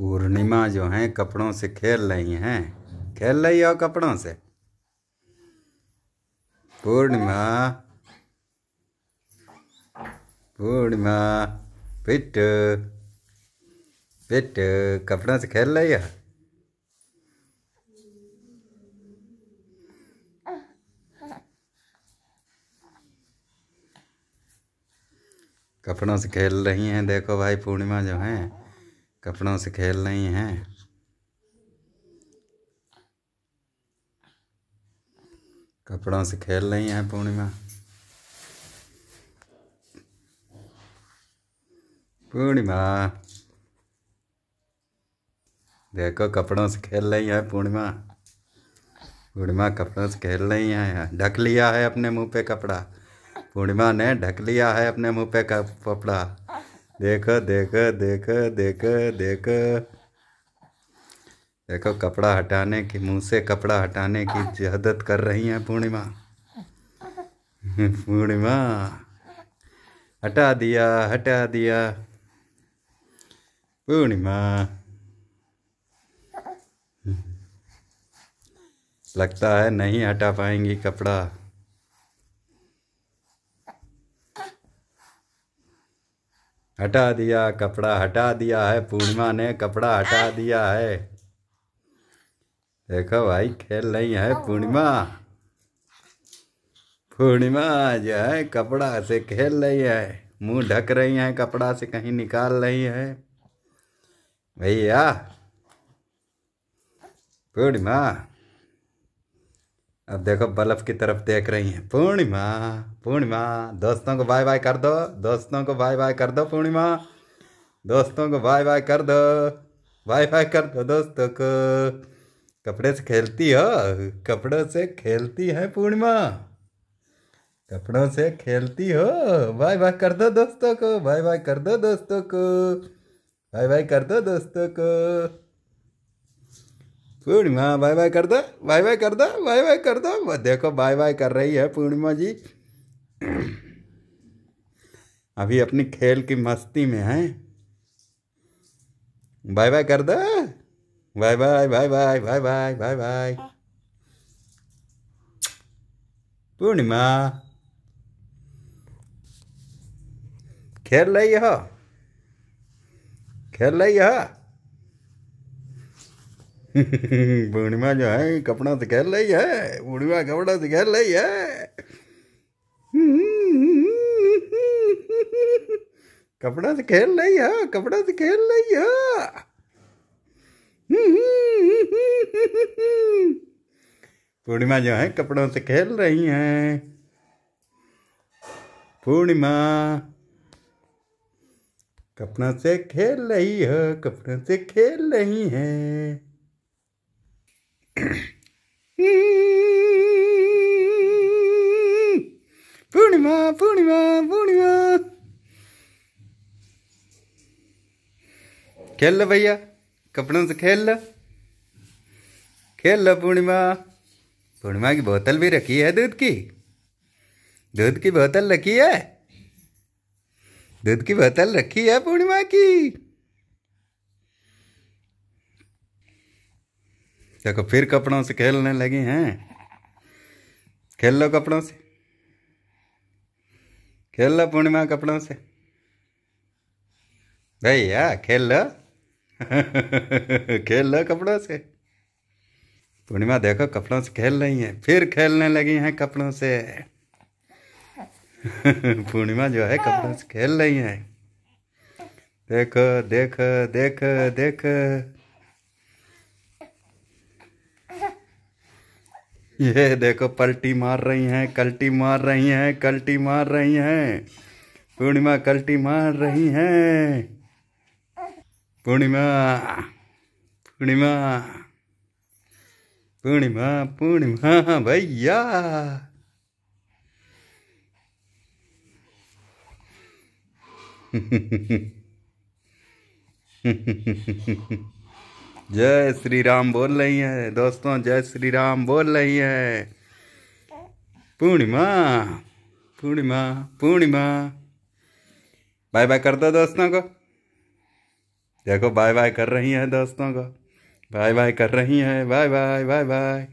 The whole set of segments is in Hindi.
पूर्णिमा जो है कपड़ों से खेल रही हैं खेल रही हो कपड़ों से पूर्णिमा पूर्णिमा पिट पिट कपड़ों से खेल रही है कपड़ों से खेल रही हैं देखो भाई पूर्णिमा जो हैं कपड़ों से खेल रही हैं कपड़ों से खेल रही हैं पूर्णिमा पूर्णिमा देखो कपड़ों से खेल रही है पूर्णिमा पूर्णिमा कपड़ों से खेल रही है ढक लिया है अपने मुंह पे कपड़ा पूर्णिमा ने ढक लिया है अपने मुंह पे कपड़ा देख देख देख देख देख देखो कपड़ा हटाने की मुंह से कपड़ा हटाने की जहदत कर रही हैं पूर्णिमा पूर्णिमा हटा दिया हटा दिया पूर्णिमा लगता है नहीं हटा पाएंगी कपड़ा हटा दिया कपड़ा हटा दिया है पूर्णिमा ने कपड़ा हटा दिया है देखो भाई खेल रही है पूर्णिमा पूर्णिमा जो है कपड़ा से खेल रही है मुंह ढक रही है कपड़ा से कहीं निकाल रही है भैया पूर्णिमा अब देखो बल्ब की तरफ देख रही हैं पूर्णिमा पूर्णिमा दोस्तों को बाय बाय कर दो दोस्तों को बाय बाय कर दो पूर्णिमा दोस्तों को बाय बाय कर दो बाय बाय कर दो दोस्तों को कपड़े से खेलती हो कपड़ों से खेलती है पूर्णिमा कपड़ों से खेलती हो बाय बाय कर दो दोस्तों को बाय बाय कर दो दोस्तों को बाय बाय कर दो दोस्तों को पूर्णिमा बाय बाय कर दो बाय बाय कर दो बाय बाय कर दो देखो बाय बाय कर रही है पूर्णिमा जी अभी अपनी खेल की मस्ती में है बाय बाय कर दो bye bye bye bye bye bye bye bye Purnima खेल रही हो खेल रही हो पूर्णिमा जो है कपड़ा तो खेल रही है पूर्णिमा कपड़ा तो खेल रही है कपड़ा तो खेल रही है कपड़ा तो खेल रही है पूर्णिमा जो है कपड़ों से खेल रही है पूर्णिमा कपड़ों से खेल रही है कपड़ों से खेल रही है खेल लो भैया कपड़ों से खेल लो खेल लो पूर्णिमा पूर्णिमा की बोतल भी रखी है दूध की दूध की बोतल रखी है दूध की बोतल रखी है पूर्णिमा की देखो फिर कपड़ों से खेलने लगी हैं खेल लो कपड़ों से खेल लो पूर्णिमा कपड़ों से भैया खेल लो खेल रहे कपड़ों से पूर्णिमा देखो कपड़ों से खेल रही है फिर खेलने लगी हैं कपड़ों से पूर्णिमा जो है कपड़ों से खेल रही है देखो देखो देख देख ये देखो पलटी मार रही हैं कल्टी मार रही हैं कल्टी मार रही हैं पूर्णिमा कल्टी मार रही हैं पूर्णिमा पूर्णिमा पूर्णिमा पूर्णिमा भैया जय श्री राम बोल रही है दोस्तों जय श्री राम बोल रही है पूर्णिमा पूर्णिमा पूर्णिमा बाय बाय कर दो दोस्तों को देखो बाय बाय कर रही हैं दोस्तों को बाय बाय कर रही हैं bye bye bye bye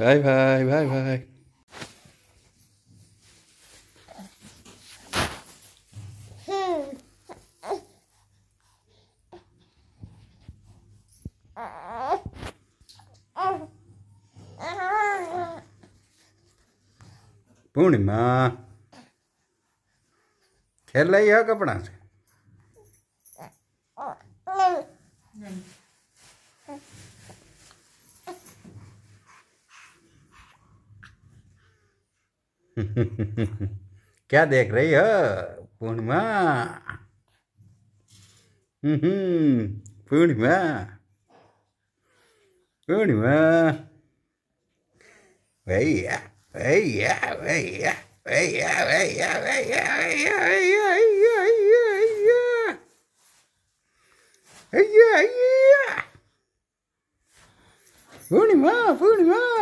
bye bye bye bye Purnima खेल रही है कपड़ा से क्या देख रही हो पूर्णिमा हम्म, पूर्णिमा पूर्णिमा भैया भैया भैया भैया भैया भैया भैया भैया ஐயா ஐயா பூர்ணிமா பூர்ணிமா